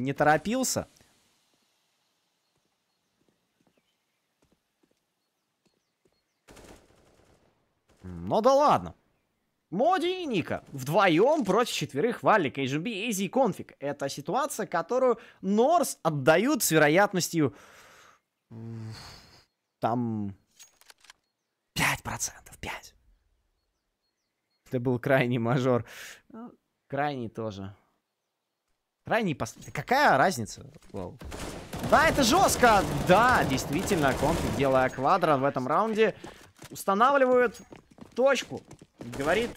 не торопился. Ну да ладно. Моди и Ника вдвоем против четверых Валика, HB, Эйзи и Конфиг. Это ситуация, которую Норс отдают с вероятностью... Там... 5%, 5. Это был крайний мажор. Крайний тоже. Крайний пос... Какая разница? Лол. Да, это жестко! Да, действительно, Конфи, делая квадро в этом раунде, устанавливают точку. Говорит,